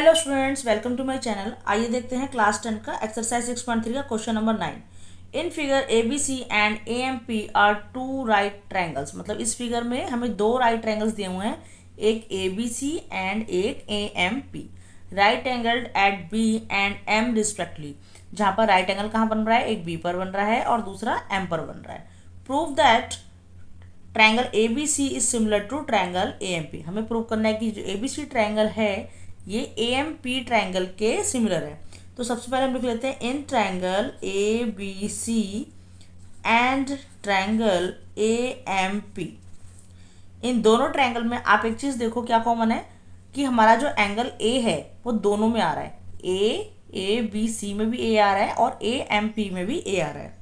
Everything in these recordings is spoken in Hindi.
Hello students welcome to my channel आइए देखते हैं क्लास टेन का एक्सरसाइज सिक्स पॉइंट थ्री का question number nine in figure A B C and A M P are two right triangles मतलब इस फिगर में हमें दो राइट ट्रायंगल्स दिए हुए हैं एक ए बी सी एंड एक A M P right angled at B and M respectively जहाँ पर राइट एंगल कहाँ बन रहा है एक बी पर बन रहा है और दूसरा एम पर बन रहा है prove that triangle A B C is similar to triangle A M P हमें प्रूव करना है कि जो ए बी सी ट्राइंगल है ये ए एम पी ट्राइंगल के सिमिलर है तो सबसे पहले हम लिख लेते हैं in triangle A B C and triangle A M P इन दोनों ट्राइंगल में आप एक चीज़ देखो क्या कॉमन है कि हमारा जो एंगल ए है वो दोनों में आ रहा है ए ए बी सी में भी ए आ रहा है और ए एम पी में भी ए आ रहा है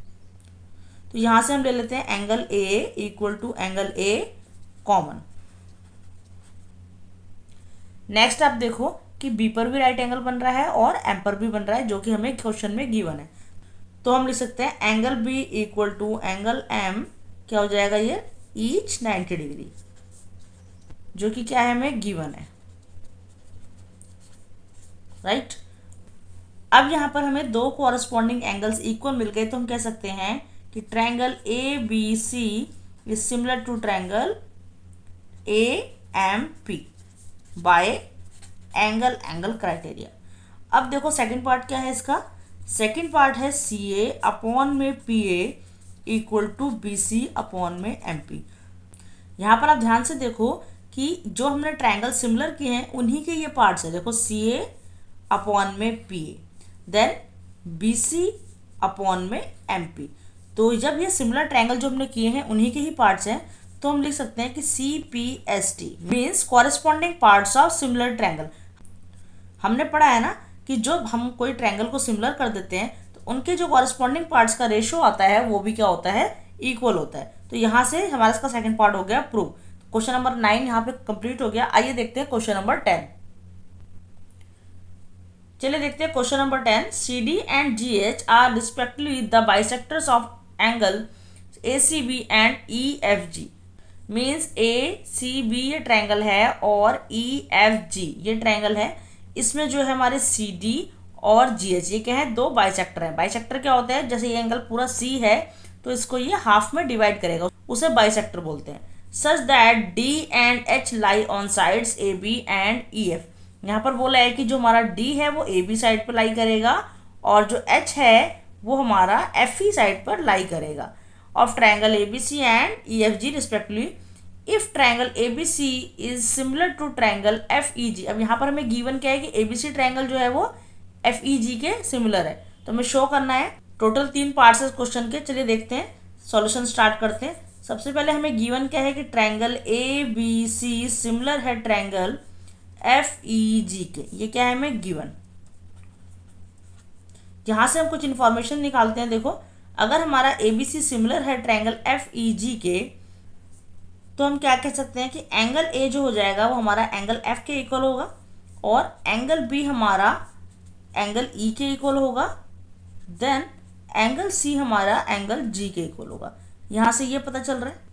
तो यहाँ से हम ले लेते हैं angle A equal to angle A common next आप देखो कि बी पर भी राइट एंगल बन रहा है और एम पर भी बन रहा है जो कि हमें क्वेश्चन में गिवन है तो हम लिख सकते हैं angle B equal to angle M क्या हो जाएगा ये ईच नाइन्टी डिग्री जो कि क्या है हमें गिवन है राइट right? अब यहाँ पर हमें दो कॉरस्पॉन्डिंग एंगल्स इक्वल मिल गए तो हम कह सकते हैं कि triangle A B C is similar to triangle A M P by angle angle criteria अब देखो सेकंड पार्ट क्या है इसका सेकंड पार्ट है सी ए अपॉन में P A equal to B C upon में एम पी यहाँ पर आप ध्यान से देखो कि जो हमने ट्रायंगल सिमिलर किए हैं उन्हीं के ये पार्ट्स हैं देखो सी ए अपॉन में P A then B C upon में एम पी तो जब ये सिमिलर ट्रायंगल जो हमने किए हैं उन्हीं के ही पार्ट्स हैं तो हम लिख सकते हैं कि C P S T means corresponding parts of similar triangle हमने पढ़ा है ना कि जब हम कोई ट्रैंगल को सिमिलर कर देते हैं तो उनके जो कॉरेस्पॉन्डिंग पार्ट्स का रेशियो आता है वो भी क्या होता है इक्वल होता है तो यहाँ से हमारा इसका सेकेंड पार्ट हो गया प्रूव क्वेश्चन नंबर नाइन यहाँ पे कंप्लीट हो गया आइए देखते हैं क्वेश्चन नंबर टेन चलिए देखते हैं question number ten C D and G H are respectively the bisectors of angle A C B and E F G means A C B ये ट्रैंगल है और ई एफ जी ये ट्रैंगल है इसमें जो है हमारे सी डी और जी एच ये क्या है दो बाइसेक्टर है बाई सेक्टर क्या होता है जैसे ये एंगल पूरा सी है तो इसको ये हाफ में डिवाइड करेगा उसे बाई सेक्टर बोलते हैं such that D and H lie on sides A B and E F यहाँ पर बोला है कि जो हमारा डी है वो ए बी साइड पर लाई करेगा और जो एच है वो हमारा एफ ई साइड पर लाई करेगा of triangle ABC and EFG respectively. If triangle ABC is similar to triangle FEG, अब यहाँ पर हमें given क्या है कि ABC triangle जो है वो FEG के similar है तो हमें show करना है टोटल तीन पार्ट्स है क्वेश्चन के चलिए देखते हैं सॉल्यूशन स्टार्ट करते हैं सबसे पहले हमें गीवन क्या है कि triangle A B C similar है ट्रायंगल एफ ई जी के ये क्या है हमें गीवन यहाँ से हम कुछ इन्फॉर्मेशन निकालते हैं देखो अगर हमारा ए बी सी सिमिलर है ट्रैंगल एफ ई जी के तो हम क्या कह सकते हैं कि एंगल ए जो हो जाएगा वो हमारा एंगल एफ के इक्वल होगा और एंगल बी हमारा एंगल ई e के इक्वल होगा देन एंगल सी हमारा एंगल जी के इक्वल होगा यहाँ से ये पता चल रहा है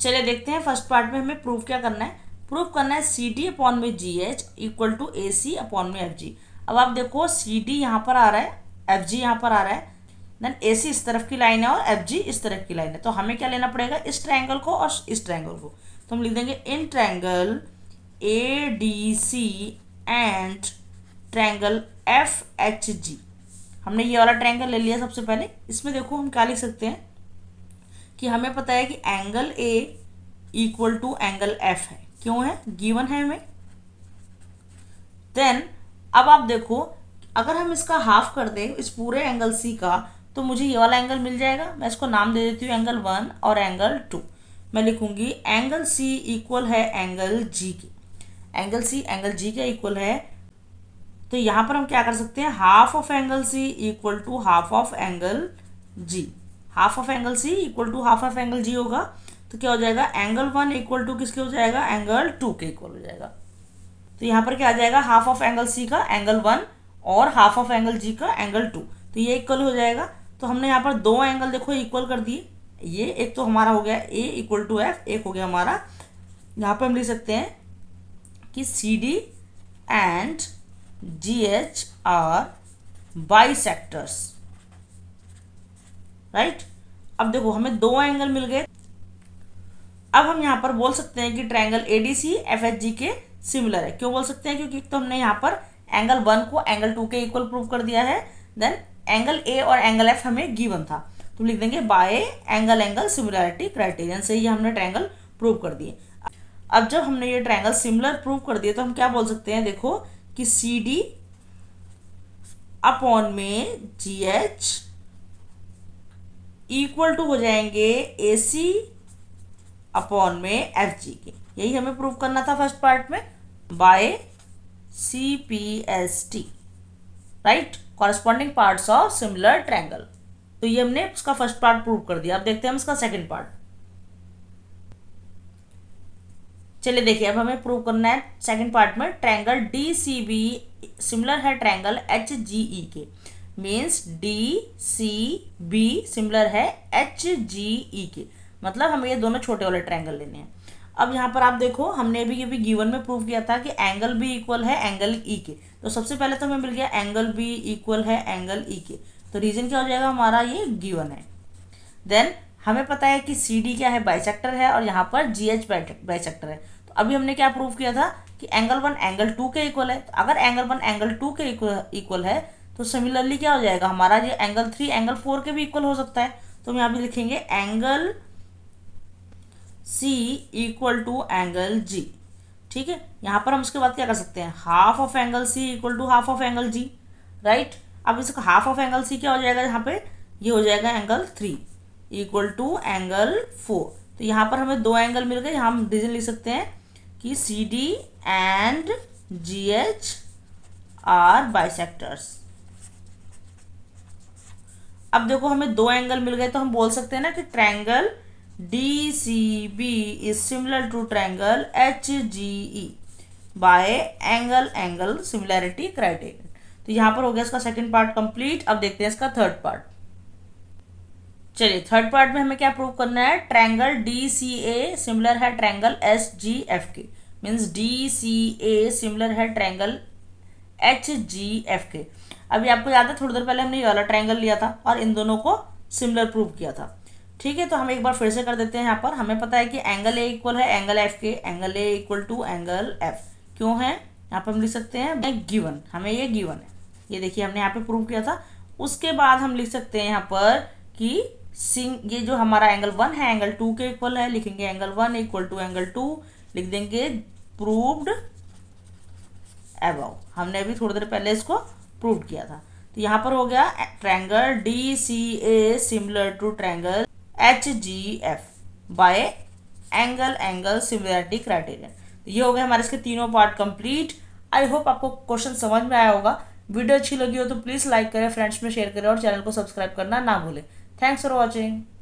चलिए देखते हैं फर्स्ट पार्ट में हमें प्रूफ क्या करना है प्रूफ करना है सी डी अपॉन में G H equal to A C upon में एफ जी अब आप देखो सी डी यहाँ पर आ रहा है एफ जी यहाँ पर आ रहा है देन ए सी इस तरफ की लाइन है और एफ जी इस तरफ की लाइन है तो हमें क्या लेना पड़ेगा इस ट्रायंगल को और इस ट्रायंगल को तो हम लिख देंगे in triangle A D C and triangle F H G हमने ये वाला ट्रायंगल ले लिया सबसे पहले इसमें देखो हम क्या लिख सकते हैं कि हमें पता है कि angle A equal to angle F है क्यों है गिवन है हमें देन अब आप देखो अगर हम इसका हाफ कर दें इस पूरे एंगल सी का तो मुझे ये वाला एंगल मिल जाएगा मैं इसको नाम दे देती हूँ एंगल वन और एंगल टू मैं लिखूंगी एंगल सी इक्वल है एंगल जी के एंगल सी एंगल जी का इक्वल है तो यहाँ पर हम क्या कर सकते हैं half of angle C equal to half of angle G half of angle C equal to half of angle G होगा तो क्या हो जाएगा एंगल वन इक्वल टू किसके हो जाएगा एंगल टू के इक्वल हो जाएगा तो यहाँ पर क्या आ जाएगा हाफ ऑफ एंगल सी का एंगल वन और हाफ ऑफ एंगल जी का एंगल टू तो ये इक्वल हो जाएगा तो हमने यहाँ पर दो एंगल देखो इक्वल कर दिए ये एक तो हमारा हो गया ए इक्वल टू एफ एक हो गया हमारा यहाँ पर हम लिख सकते हैं कि C D and G H R by sectors right अब देखो हमें दो एंगल मिल गए अब हम यहाँ पर बोल सकते हैं कि triangle A D C F H G के सिमिलर है क्यों बोल सकते हैं क्योंकि तो हमने यहाँ पर एंगल वन को एंगल टू के इक्वल प्रूव कर दिया है देन एंगल ए और एंगल एफ हमें गिवन था तो लिख देंगे by angle angle similarity criterion से ही हमने ट्रायंगल प्रूव कर दिए अब जब हमने ये ट्रायंगल सिमिलर प्रूव कर दिए तो हम क्या बोल सकते हैं देखो कि सी डी अपॉन में जी एच इक्वल टू हो जाएंगे ए सी अपॉन में एफ जी के यही हमें प्रूव करना था फर्स्ट पार्ट में by C P S T right right? Corresponding part of similar triangle तो ये हमने उसका फर्स्ट पार्ट प्रूव कर दिया अब देखते हैं हम इसका सेकेंड पार्ट चलिए देखिए अब हमें प्रूव करना है सेकंड पार्ट में triangle D C B similar है ट्रैंगल एच जी ई के means D C B similar है एच जी ई के मतलब हमें ये दोनों छोटे वाले ट्रैंगल लेने हैं अब यहाँ पर आप देखो हमने अभी अभी गिवन में प्रूव किया था कि एंगल बी इक्वल है एंगल ई e के तो सबसे पहले तो हमें मिल गया एंगल बी इक्वल है एंगल ई e के तो रीजन क्या हो जाएगा हमारा ये गिवन है देन हमें पता है कि सी डी क्या है बाइसेक्टर है और यहाँ पर जी एच बाइसेक्टर है तो अभी हमने क्या प्रूव किया था कि एंगल वन एंगल टू के इक्वल है तो अगर एंगल वन एंगल टू के इक्वल है तो सिमिलरली क्या हो जाएगा हमारा ये एंगल थ्री एंगल फोर के भी इक्वल हो सकता है तो हम यहाँ भी लिखेंगे angle C equal to angle G ठीक है यहाँ पर हम उसके बाद क्या कर सकते हैं half of angle C equal to half of angle G right अब इसका हाफ ऑफ एंगल सी क्या हो जाएगा यहाँ पे ये हो जाएगा angle three equal to angle four तो यहाँ पर हमें दो एंगल मिल गए यहाँ हम डिजन लिख सकते हैं कि C D and G H are bisectors अब देखो हमें दो एंगल मिल गए तो हम बोल सकते हैं ना कि triangle D C B is similar to triangle H G E by angle angle similarity criteria तो यहाँ पर हो गया इसका सेकंड पार्ट कंप्लीट अब देखते हैं इसका थर्ड पार्ट चलिए थर्ड पार्ट में हमें क्या प्रूव करना है triangle D C A similar है ट्रैंगल एस जी एफ के means D C A similar है ट्रैंगल एच जी एफ के अभी आपको याद है थोड़ी देर पहले हमने ये वाला ट्रैंगल लिया था और इन दोनों को सिमिलर प्रूव किया था ठीक है तो हम एक बार फिर से कर देते हैं यहाँ पर हमें पता है कि एंगल ए इक्वल है एंगल एफ के angle A equal to angle F क्यों है यहाँ पर हम लिख सकते हैं गिवन हमें ये गिवन है ये देखिए हमने यहाँ पे प्रूव किया था उसके बाद हम लिख सकते हैं यहाँ पर कि सिंग ये जो हमारा एंगल वन है एंगल टू के इक्वल है लिखेंगे angle one equal to angle two लिख देंगे प्रूव्ड एब हमने अभी थोड़ी देर पहले इसको प्रूव किया था तो यहाँ पर हो गया triangle D C A similar to triangle H G F by angle angle similarity criterion तो ये हो गए हमारे इसके तीनों पार्ट कंप्लीट आई होप आपको क्वेश्चन समझ में आया होगा वीडियो अच्छी लगी हो तो प्लीज़ लाइक करें फ्रेंड्स में शेयर करें और चैनल को सब्सक्राइब करना ना भूलें थैंक्स फॉर वॉचिंग